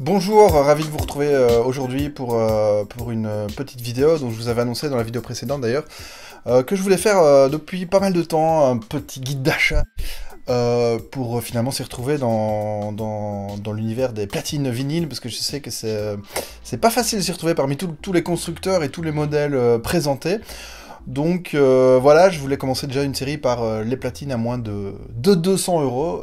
Bonjour, euh, ravi de vous retrouver euh, aujourd'hui pour, euh, pour une petite vidéo dont je vous avais annoncé dans la vidéo précédente d'ailleurs, que je voulais faire depuis pas mal de temps, un petit guide d'achat. pour finalement s'y retrouver dans, l'univers des platines vinyles, parce que je sais que c'est c'est pas facile de s'y retrouver parmi tous les constructeurs et tous les modèles présentés. Donc voilà, je voulais commencer déjà une série par les platines à moins de, de 200 euros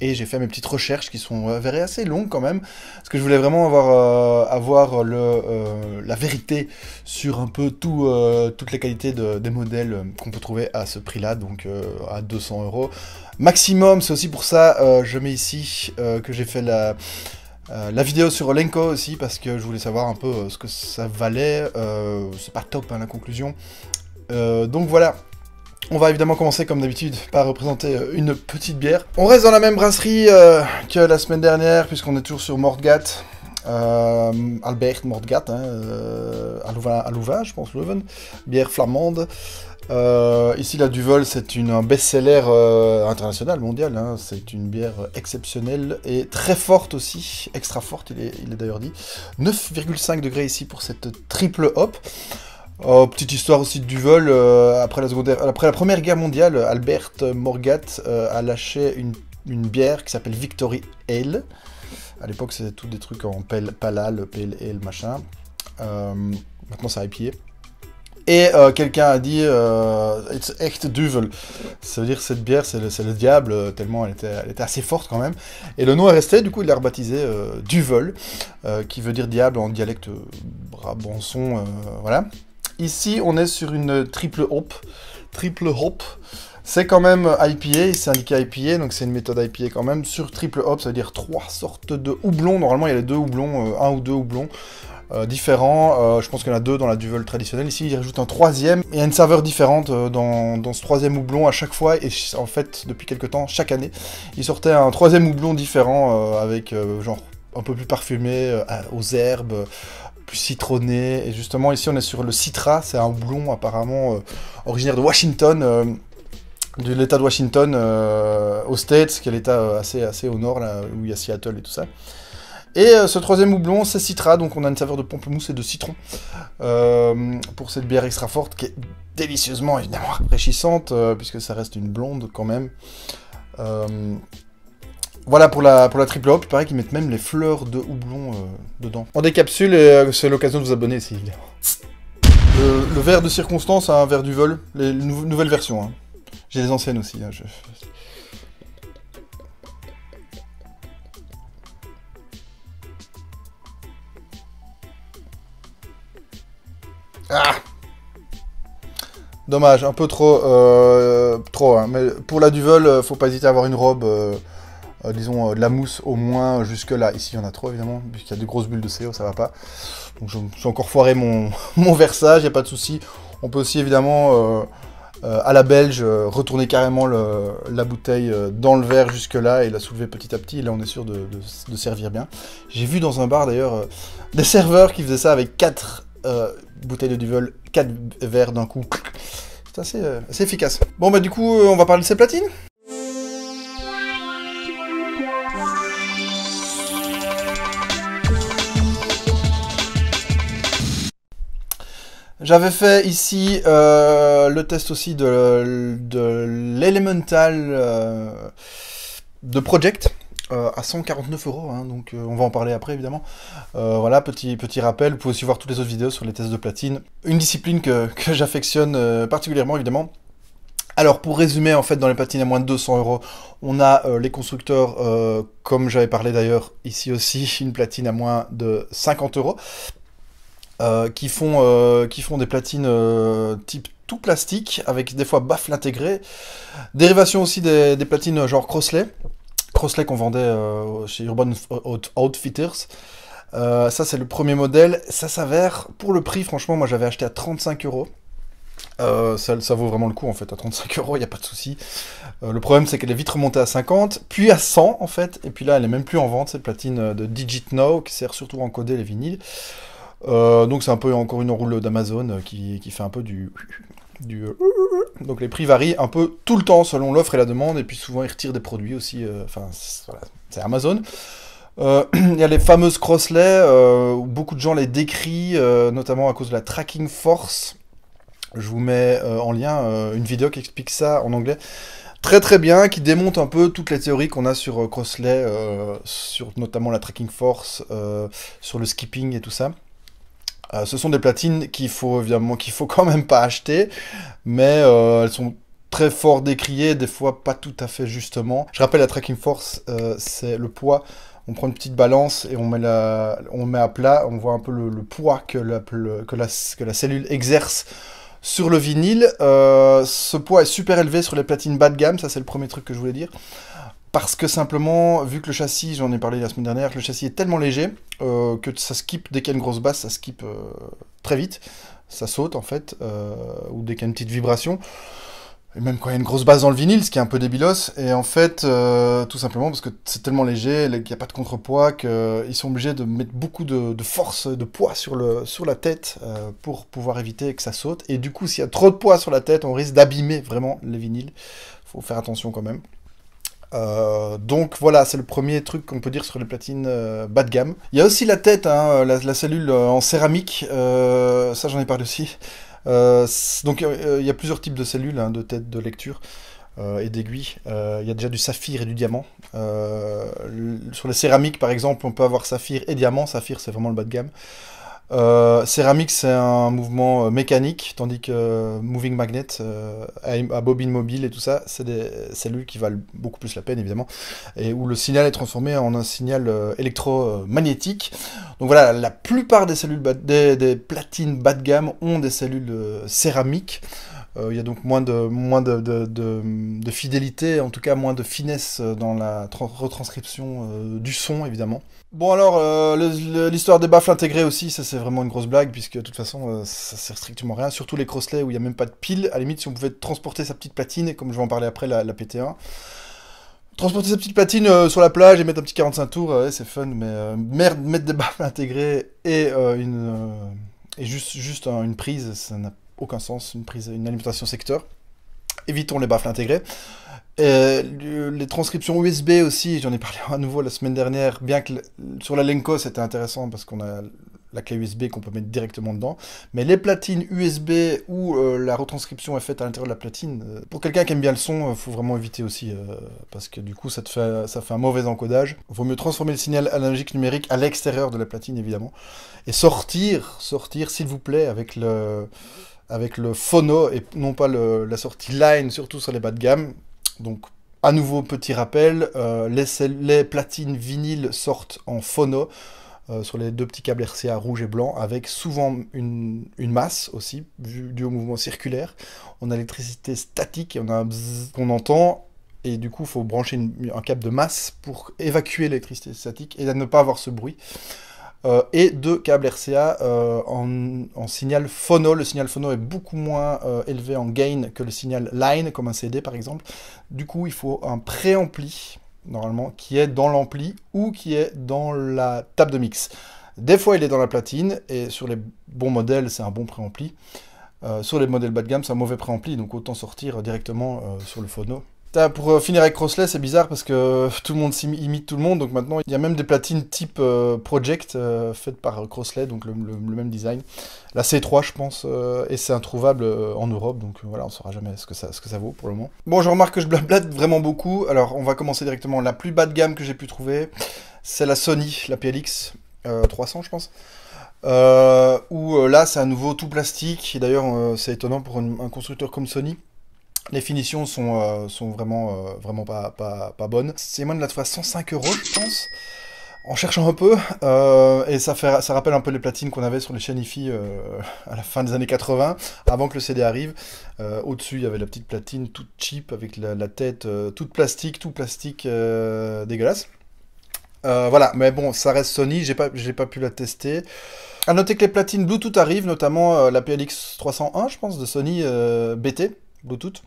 et j'ai fait mes petites recherches qui sont avérées assez longues quand même, parce que je voulais vraiment avoir, euh, avoir euh, la vérité sur un peu tout, euh, toutes les qualités des modèles qu'on peut trouver à ce prix-là, donc à 200 euros maximum. C'est aussi pour ça, je mets ici que j'ai fait la, la vidéo sur Lenko aussi, parce que je voulais savoir un peu ce que ça valait. c'est pas top à hein, la conclusion. donc voilà, on va évidemment commencer comme d'habitude par représenter euh, une petite bière. On reste dans la même brasserie euh, que la semaine dernière puisqu'on est toujours sur Mordgat. Euh, Albert Mordgat, à, Louvain, à, je pense, Leuven. Bière flamande. ici, la Duvel, c'est une best-seller international, mondial. Hein. C'est une bière exceptionnelle et très forte aussi, extra forte, il est, il est d'ailleurs dit. 9,5 degrés ici pour cette triple hop. Oh, petite histoire aussi du vol. Euh, après, la après la Première Guerre mondiale, Albert Morgat euh, a lâché une, bière qui s'appelle Victory Ale. À l'époque, c'était tout des trucs en pale, palal, pelle ale, machin. Euh, maintenant, ça a épié. Et quelqu'un a dit It's echt duvel. Ça veut dire cette bière, c'est le, diable, tellement elle était, elle était, assez forte quand même. Et le nom est resté, du coup, il l'a rebaptisé Duvel, qui veut dire diable en dialecte brabançon. voilà. Ici, on est sur une triple hop. Triple hop. C'est quand même IPA, c'est indiqué IPA, donc c'est une méthode IPA quand même. Sur triple hop, ça veut dire trois sortes de houblons. Normalement, il y a les deux houblons, euh, un ou deux houblons. Euh, différents. Euh, je pense qu'il y en a deux dans la duvel traditionnelle. Ici, il rajoute un troisième. il y a une saveur différente dans, ce troisième houblon à chaque fois. Et en fait, depuis quelques temps, chaque année, il sortait un troisième houblon différent avec genre un peu plus parfumé, aux herbes, plus citronné. Et justement, ici, on est sur le Citra, c'est un houblon apparemment euh, originaire de Washington, euh, de l'état de Washington euh, aux States, qui est l'état assez, assez au nord, là, où il y a Seattle et tout ça. Et ce troisième houblon, c'est Citra, donc on a une saveur de pamplemousse et de citron pour cette bière extra forte qui est délicieusement évidemment rafraîchissante, puisque ça reste une blonde quand même. Voilà pour la, pour la triple hop, il paraît qu'ils mettent même les fleurs de houblon euh, dedans. On décapsule, et euh, c'est l'occasion de vous abonner si... Le, le, verre de circonstance a un verre du vol, les nouvelles versions. Hein. J'ai les anciennes aussi. Hein, ah Dommage, un peu trop, euh, trop. Hein. Mais pour la Duvel, faut pas hésiter à avoir une robe. Euh, disons, euh, de la mousse au moins euh, jusque-là. Ici, il y en a trop, évidemment, puisqu'il y a des grosses bulles de CO, ça va pas. Donc, j'ai encore foiré mon, versage, il n'y a pas de souci. On peut aussi, évidemment, à la belge, retourner carrément le, la bouteille dans le verre jusque-là et la soulever petit à petit. Et là, on est sûr de, servir bien. J'ai vu dans un bar, d'ailleurs, des serveurs qui faisaient ça avec quatre bouteilles de duvel, 4 verres d'un coup. C'est assez, assez efficace. Bon, bah, du coup, on va parler de ces platines J'avais fait ici euh, le test aussi de, l'Elemental euh, de Project. Euh, à 149 euros, hein, donc on va en parler après évidemment. voilà, petit, petit rappel, vous pouvez aussi voir toutes les autres vidéos sur les tests de platine, une discipline que, j'affectionne particulièrement évidemment. Alors pour résumer, en fait, dans les platines à moins de 200 euros, on a les constructeurs, comme j'avais parlé d'ailleurs ici aussi, une platine à moins de 50 euros. Euh, qui, font, euh, qui font des platines euh, type tout plastique, avec des fois baffle intégré. Dérivation aussi des, platines genre Crossley, Crossley qu'on vendait chez Urban Outfitters. ça c'est le premier modèle, ça s'avère, pour le prix franchement moi j'avais acheté à 35 euros. ça, vaut vraiment le coup en fait, à 35 euros, il n'y a pas de souci. le problème c'est qu'elle est vite remontée à 50, puis à 100 en fait, et puis là elle n'est même plus en vente, cette platine de Digit Now qui sert surtout à encoder les vinyles. Euh, donc c'est un peu encore une roule d'Amazon euh, qui, qui, fait un peu du... du euh, donc les prix varient un peu tout le temps selon l'offre et la demande, et puis souvent ils retirent des produits aussi, enfin voilà, c'est Amazon. il y a les fameuses crosslets, où beaucoup de gens les décrit notamment à cause de la tracking force. Je vous mets en lien une vidéo qui explique ça en anglais. Très très bien, qui démonte un peu toutes les théories qu'on a sur crosslets, sur notamment la tracking force, sur le skipping et tout ça. Euh, ce sont des platines qu'il faut qu'il faut quand même pas acheter, mais euh, elles sont très fort décriées, des fois pas tout à fait justement. Je rappelle la tracking force, euh, c'est le poids. On prend une petite balance et on met, la, on met à plat, on voit un peu le, poids que la, que, la, que la cellule exerce sur le vinyle. ce poids est super élevé sur les platines bas de gamme, ça c'est le premier truc que je voulais dire parce que simplement, vu que le châssis, j'en ai parlé la semaine dernière, le châssis est tellement léger euh, que ça skip, dès qu'il y a une grosse basse, ça skip euh, très vite, ça saute en fait, euh, ou dès qu'il y a une petite vibration. Et même quand il y a une grosse basse dans le vinyle, ce qui est un peu débilos, et en fait, tout simplement parce que c'est tellement léger, il n'y a pas de contrepoids, qu'ils sont obligés de mettre beaucoup de, force, de poids sur, le, sur la tête pour pouvoir éviter que ça saute. Et du coup, s'il y a trop de poids sur la tête, on risque d'abîmer vraiment les vinyles. Faut faire attention quand même. Euh, donc voilà, c'est le premier truc qu'on peut dire sur les platines euh, bas de gamme. Il y a aussi la tête, hein, la, cellule euh, en céramique, ça j'en ai parlé aussi. donc il y a plusieurs types de cellules, hein, de tête, de lecture et d'aiguilles. il y a déjà du saphir et du diamant. sur les céramiques par exemple, on peut avoir saphir et diamant. Saphir c'est vraiment le bas de gamme. Euh, Céramique c'est un mouvement euh, mécanique, tandis que euh, Moving Magnet, à, bobine mobile et tout ça, c'est des cellules qui valent beaucoup plus la peine, évidemment, et où le signal est transformé en un signal électromagnétique. Donc voilà, la plupart des cellules, des platines bas de gamme ont des cellules céramiques. Euh, il y a donc moins, de, moins de, de, fidélité, en tout cas moins de finesse euh, dans la retranscription euh, du son, évidemment. Bon alors, l'histoire des baffles intégrés aussi, ça c'est vraiment une grosse blague, puisque de toute façon, ça sert strictement rien, surtout les crosslets où il n'y a même pas de pile, à la limite si on pouvait transporter sa petite patine, comme je vais en parler après, la, PT1, Transporter sa petite patine sur la plage et mettre un petit 45 tours, c'est fun, mais merde, mettre des baffles intégrés et une et juste, juste une prise, ça n'a aucun sens une, prise, une alimentation secteur. Évitons les baffles intégrés. Euh, les transcriptions USB aussi, j'en ai parlé à nouveau la semaine dernière, bien que sur la Lenko c'était intéressant parce qu'on a la clé USB qu'on peut mettre directement dedans. Mais les platines USB où euh, la retranscription est faite à l'intérieur de la platine, euh, pour quelqu'un qui aime bien le son, il faut vraiment éviter aussi, parce que du coup ça, fait, ça fait un mauvais encodage. Il vaut mieux transformer le signal analogique numérique à l'extérieur de la platine, évidemment, et sortir, sortir s'il vous plaît, avec le avec le phono et non pas la sortie line, surtout sur les bas de gamme. Donc, à nouveau, petit rappel, euh, les, platines vinyles sortent en phono euh, sur les deux petits câbles RCA rouge et blanc, avec souvent une, masse aussi, due au mouvement circulaire. On a l'électricité statique et on a un qu'on entend. Et du coup, il faut brancher un câble de masse pour évacuer l'électricité statique et ne pas avoir ce bruit. Euh, et de câbles RCA euh, en, signal phono. Le signal phono est beaucoup moins euh, élevé en gain que le signal line, comme un CD par exemple. Du coup, il faut un préampli, normalement, qui est dans l'ampli ou qui est dans la table de mix. Des fois, il est dans la platine, et sur les bons modèles, c'est un bon préampli. sur les modèles bas de gamme, c'est un mauvais préampli, donc autant sortir directement sur le phono pour euh, finir avec Crossley, c'est bizarre parce que euh, tout le monde imite tout le monde. Donc maintenant, il y a même des platines type euh, Project faites par Crossley, donc le, même design. La C3, je pense, et c'est introuvable en Europe. Donc voilà, on ne saura jamais ce que, ça, vaut pour le moment. Bon, je remarque que je blablate vraiment beaucoup. Alors, on va commencer directement. La plus bas de gamme que j'ai pu trouver, c'est la Sony, la PLX 300, je pense. où là, c'est un nouveau tout plastique. Et d'ailleurs, c'est étonnant pour un constructeur comme Sony les finitions sont, euh, sont vraiment, euh, vraiment pas, pas, C'est moins de l'a fois 105 euros, je pense. En cherchant un peu, euh, et ça, fait, ça rappelle un peu les platines qu'on avait sur les chaînes IFI à la fin des années 80, avant que le CD arrive. Au-dessus, il y avait la petite platine toute cheap, avec la, tête toute plastique, tout plastique dégueulasse. voilà, mais bon, ça reste Sony, j'ai pas, pas pu la tester. À noter que les platines Bluetooth arrivent, notamment la PLX 301, je pense, de Sony BT, Bluetooth.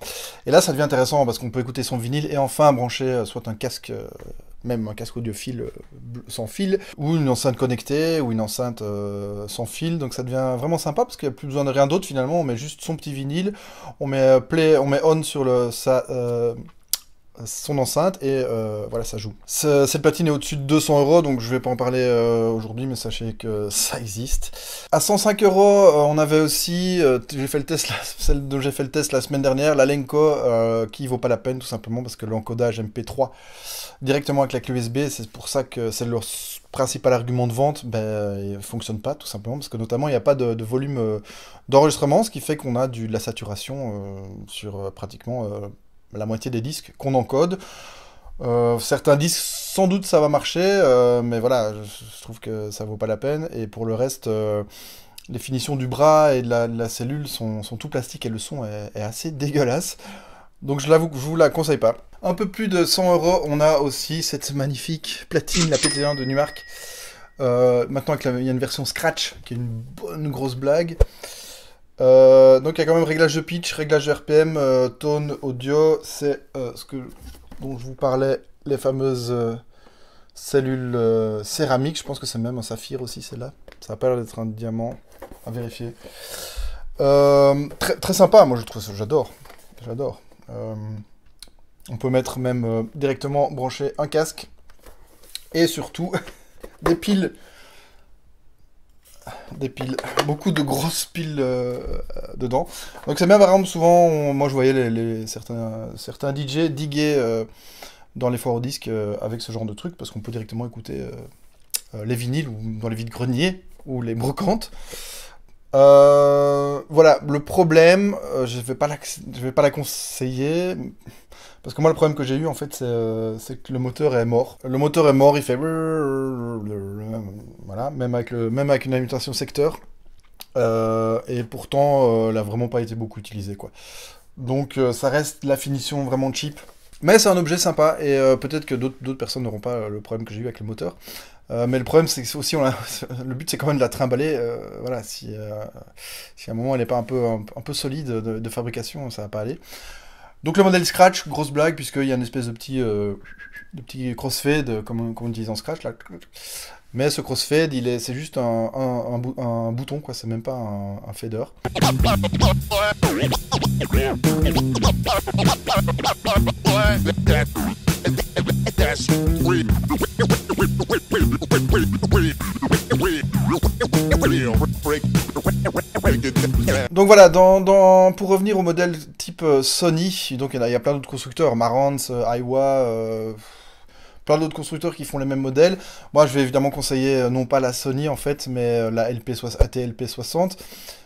Et là, ça devient intéressant parce qu'on peut écouter son vinyle et enfin brancher euh, soit un casque, euh, même un casque fil euh, sans fil, ou une enceinte connectée, ou une enceinte sans fil. Donc ça devient vraiment sympa parce qu'il n'y a plus besoin de rien d'autre finalement. On met juste son petit vinyle, on met play, on met on sur le, sa, son enceinte et euh, voilà ça joue. cette platine est au-dessus de 200 euros donc je vais pas en parler euh, aujourd'hui mais sachez que ça existe. À 105 euros euh, on avait aussi j'ai fait le test la, celle dont j'ai fait le test la semaine dernière la qui vaut pas la peine tout simplement parce que l'encodage MP3 directement avec la clé USB c'est pour ça que c'est leur principal argument de vente ben, il fonctionne pas tout simplement parce que notamment il n'y a pas de, volume d'enregistrement ce qui fait qu'on a de la saturation sur pratiquement la moitié des disques qu'on encode. Euh, certains disques, sans doute, ça va marcher, euh, mais voilà, je, trouve que ça vaut pas la peine. Et pour le reste, euh, les finitions du bras et de la, cellule sont, tout plastique et le son est, assez dégueulasse. Donc je l'avoue je vous la conseille pas. Un peu plus de 100 euros, on a aussi cette magnifique platine, la PT1 de Numark. maintenant, il y a une version Scratch, qui est une bonne grosse blague. Euh, donc il y a quand même réglage de pitch, réglage de RPM, euh, tone, audio, c'est euh, ce que, dont je vous parlais, les fameuses cellules céramiques, je pense que c'est même un saphir aussi celle-là, ça a pas l'air d'être un diamant, à vérifier. Très, très, sympa, moi je trouve ça, j'adore, j'adore. on peut mettre même directement brancher un casque et surtout des piles des piles, beaucoup de grosses piles euh, dedans. Donc c'est bien par exemple souvent, moi je voyais les, certains, certains DJ diguer euh, dans les foires aux disques euh, avec ce genre de truc, parce qu'on peut directement écouter les vinyles ou dans les vides greniers ou les brocantes. voilà, le problème, je ne vais, je vais pas la conseiller, parce que moi, le problème que j'ai eu, en fait, euh, c'est que le moteur est mort. Le moteur est mort, il fait... Voilà, même avec, même avec une alimentation secteur. Euh, et pourtant, euh, elle n'a vraiment pas été beaucoup utilisé, quoi. Donc, ça reste la finition vraiment cheap. Mais c'est un objet sympa, et peut-être que d'autres personnes n'auront pas le problème que j'ai eu avec le moteur. mais le problème, c'est que aussi, le but, c'est quand même de la trimballer. voilà, si, si, à un moment, elle n'est pas un peu, peu solide de, fabrication, ça ne va pas aller. Donc le modèle Scratch, grosse blague, puisqu'il y a une espèce de petit, euh, de petit crossfade, comme, on dit en Scratch. Là. Mais ce crossfade, il est, c'est juste un, un, bouton, quoi. C'est même pas un, fader. Donc voilà, pour revenir au modèle type euh, Sony, donc il y, a plein d'autres constructeurs, Marantz, euh, Aiwa, euh, plein d'autres constructeurs qui font les mêmes modèles. Moi, je vais évidemment conseiller non pas la Sony en fait, mais la LP, ATLP60.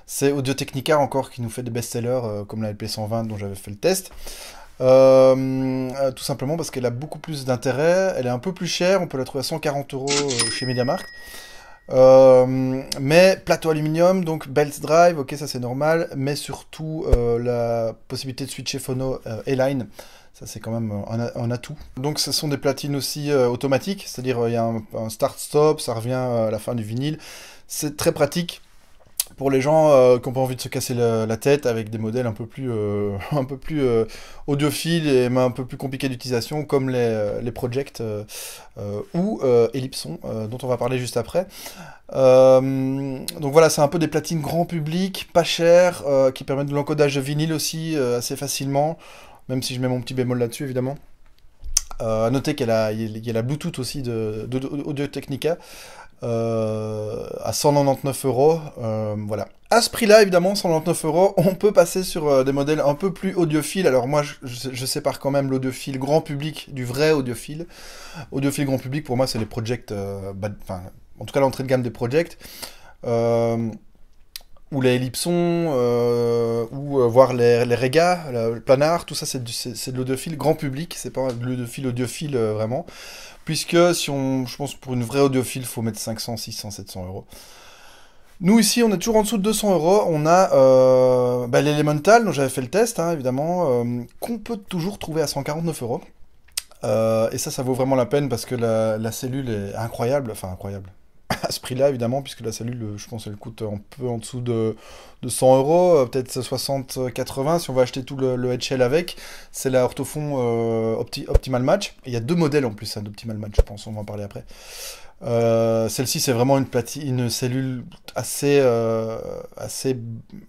C'est Audio Technica encore qui nous fait des best-sellers comme la LP120 dont j'avais fait le test. tout simplement parce qu'elle a beaucoup plus d'intérêt, elle est un peu plus chère, on peut la trouver à 140 euros chez MediaMarkt. Euh, mais plateau aluminium, donc belt drive, ok ça c'est normal, mais surtout euh, la possibilité de switcher phono et euh, line, ça c'est quand même un, atout. Donc ce sont des platines aussi automatiques, c'est-à-dire il y a un start-stop, ça revient à la fin du vinyle, c'est très pratique pour les gens euh, qui n'ont pas envie de se casser la, tête avec des modèles un peu plus, euh, euh, audiophiles et un peu plus compliqués d'utilisation, comme les, les Project ou Ellipson, dont on va parler juste après. donc voilà, c'est un peu des platines grand public, pas chères, qui permettent de l'encodage de vinyle aussi assez facilement, même si je mets mon petit bémol là-dessus évidemment. Euh, à noter qu'il y, a la Bluetooth aussi de, de Audio Technica, euh, à 199 euros. Euh, voilà. À ce prix-là, évidemment, 199 euros, on peut passer sur euh, des modèles un peu plus audiophiles. Alors moi, je, sépare quand même l'audiophile grand public du vrai audiophile. Audiophile grand public, pour moi, c'est les projects, enfin, en tout cas l'entrée de gamme des projects. Euh, ou les ellipsons, euh, ou euh, voir les, les le, planard, tout ça c'est de l'audiophile grand public, c'est pas de l'audiophile audiophile euh, vraiment, puisque si on, je pense pour une vraie audiophile, faut mettre 500, 600, 700 euros. Nous ici, on est toujours en dessous de 200 euros. On a euh, bah, l'Elemental, dont j'avais fait le test, hein, évidemment, qu'on peut toujours trouver à 149 euros. Et ça, ça vaut vraiment la peine parce que la cellule est incroyable, enfin incroyable à ce prix-là, évidemment, puisque la cellule, je pense, elle coûte un peu en dessous de, de 100 euros, euh, peut-être 60-80 si on va acheter tout le, le HL avec. C'est la orthofond euh, Optimal Match. il y a deux modèles en plus hein, d'Optimal Match, je pense, on va en parler après. Euh, celle-ci, c'est vraiment une, une cellule assez, assez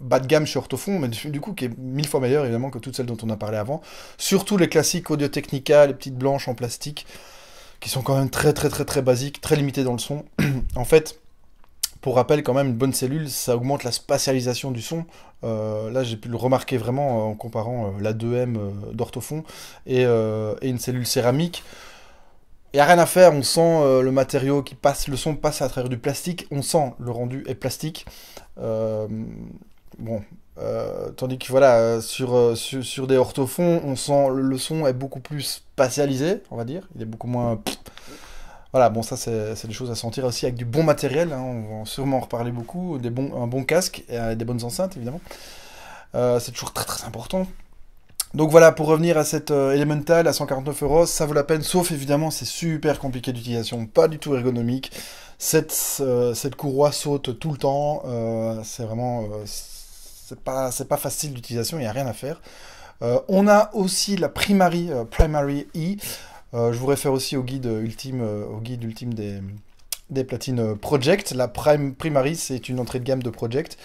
bas de gamme chez Orthofond, mais du, du, coup qui est mille fois meilleure évidemment que toutes celles dont on a parlé avant. Surtout les classiques Audio Technica, les petites blanches en plastique qui sont quand même très très très très basiques, très limités dans le son. en fait, pour rappel, quand même, une bonne cellule, ça augmente la spatialisation du son. Euh, là, j'ai pu le remarquer vraiment euh, en comparant euh, la 2M d'Orthofon et, une cellule céramique. Il n'y a rien à faire, on sent le matériau qui passe, le son passe à travers du plastique, on sent le rendu est plastique. bon, euh, tandis que voilà, euh, sur, euh, sur, des orthophons, on sent le son est beaucoup plus spatialisé, on va dire. Il est beaucoup moins. Voilà, bon, ça, c'est des choses à sentir aussi avec du bon matériel. Hein. on va sûrement en reparler beaucoup. Des bons, un bon casque et des bonnes enceintes, évidemment. c'est toujours très très important. Donc voilà, pour revenir à cette Elemental à 149 euros, ça vaut la peine, sauf évidemment, c'est super compliqué d'utilisation, pas du tout ergonomique. Cette, cette courroie saute tout le temps, c'est vraiment c'est pas, pas facile d'utilisation, il n'y a rien à faire. Euh, on a aussi la primary, euh, primary E. Euh, je vous réfère aussi au guide ultime, au guide ultime des, des platines Project. La prime, primary, c'est une entrée de gamme de Project.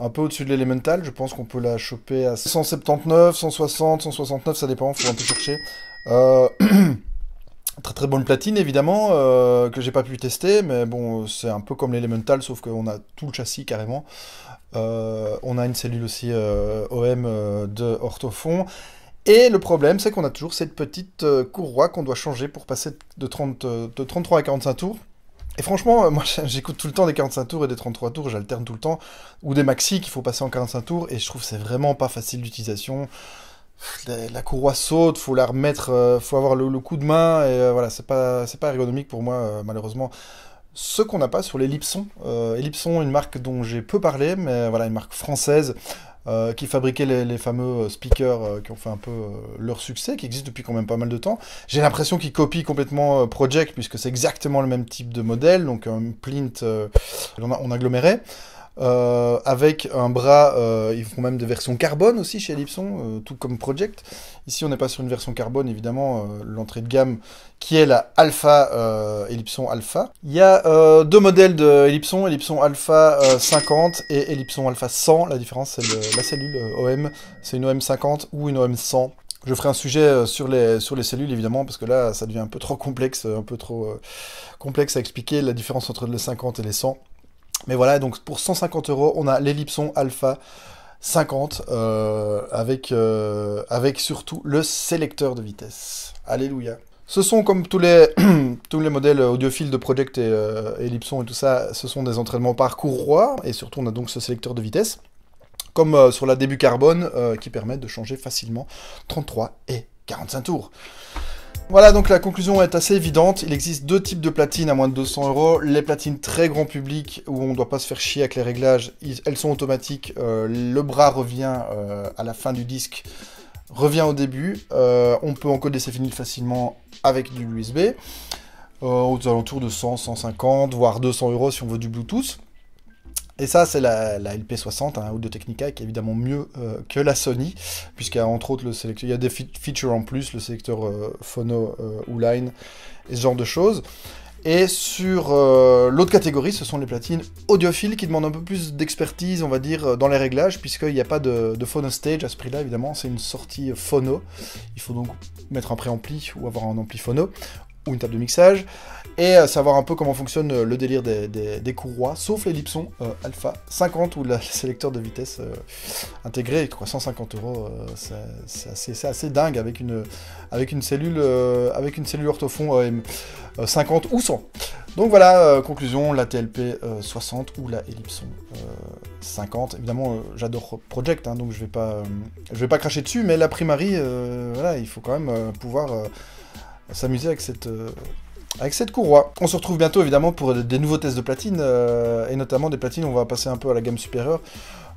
Un peu au-dessus de l'Elemental, je pense qu'on peut la choper à 179, 160, 169, ça dépend, faut un peu chercher. Très très bonne platine évidemment, euh, que j'ai pas pu tester, mais bon, c'est un peu comme l'Elemental, sauf qu'on a tout le châssis carrément. Euh, on a une cellule aussi euh, OM euh, de orthophon, Et le problème, c'est qu'on a toujours cette petite courroie qu'on doit changer pour passer de, 33 à 45 tours. Et franchement, moi j'écoute tout le temps des 45 tours et des 33 tours, j'alterne tout le temps, ou des maxi qu'il faut passer en 45 tours, et je trouve que c'est vraiment pas facile d'utilisation. La courroie saute, faut la remettre, faut avoir le, coup de main, et voilà, c'est pas, pas ergonomique pour moi, malheureusement ce qu'on n'a pas sur l'Ellipson. Euh, Ellipson, une marque dont j'ai peu parlé, mais voilà, une marque française euh, qui fabriquait les, fameux euh, speakers euh, qui ont fait un peu leur succès, qui existent depuis quand même pas mal de temps. J'ai l'impression qu'ils copient complètement Project, puisque c'est exactement le même type de modèle, donc un plint on en aggloméré. Euh, avec un bras, euh, ils font même des versions carbone aussi chez Ellipson, euh, tout comme Project. Ici, on n'est pas sur une version carbone, évidemment, l'entrée de gamme qui est la Alpha, Ellipson Alpha. Il y a deux modèles de Ellipson, Elipson Alpha 50 et Ellipson Alpha 100. La différence, c'est la cellule OM, c'est une OM 50 ou une OM 100. Je ferai un sujet sur les, sur les cellules, évidemment, parce que là, ça devient un peu trop complexe, un peu trop complexe à expliquer la différence entre les 50 et les 100. Mais voilà, donc pour 150 euros, on a l'ellipson alpha 50 euh, avec, euh, avec surtout le sélecteur de vitesse. Alléluia. Ce sont comme tous les, tous les modèles audiophiles de Project et euh, Ellipson et tout ça, ce sont des entraînements par courroie et surtout on a donc ce sélecteur de vitesse comme sur la début carbone qui permet de changer facilement 33 et 45 tours. Voilà donc la conclusion est assez évidente, il existe deux types de platines à moins de 200 euros, les platines très grand public où on ne doit pas se faire chier avec les réglages, elles sont automatiques, euh, le bras revient euh, à la fin du disque, revient au début, euh, on peut encoder ses vinyles facilement avec du USB, aux alentours de 100, 150, voire 200 euros si on veut du Bluetooth. Et ça, c'est la, LP60, hein, Audio Technica, qui est évidemment mieux euh, que la Sony, puisqu'il y a entre autres le il y a des features en plus, le sélecteur euh, phono euh, ou line, et ce genre de choses. Et sur l'autre catégorie, ce sont les platines audiophiles qui demandent un peu plus d'expertise, on va dire, dans les réglages, puisqu'il n'y a pas de, de, phono stage à ce prix-là, évidemment, c'est une sortie phono. Il faut donc mettre un préampli ou avoir un ampli phono ou une table de mixage et euh, savoir un peu comment fonctionne euh, le délire des, des, courroies, sauf l'ellipson euh, Alpha 50 ou le sélecteur de vitesse intégrée, intégré, 150 euros, c'est assez, dingue avec une, avec une cellule, avec une cellule 50 ou 100. Donc voilà, conclusion, la TLP 60 ou la ellipson 50. Évidemment, j'adore Project, hein, donc je vais pas, je vais pas cracher dessus, mais la primarie, voilà, il faut quand même pouvoir s'amuser avec cette, avec cette courroie. On se retrouve bientôt évidemment pour des nouveaux tests de platine, euh, et notamment des platines, on va passer un peu à la gamme supérieure.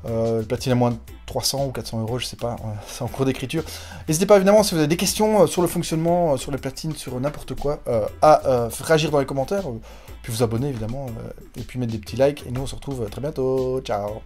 Euh, platine à moins de 300 ou 400 euros, je sais pas, euh, c'est en cours d'écriture. N'hésitez pas évidemment si vous avez des questions euh, sur le fonctionnement, sur les platines, sur n'importe quoi, à réagir dans les commentaires, puis vous abonner évidemment, et puis mettre des petits likes, et nous on se retrouve très bientôt, ciao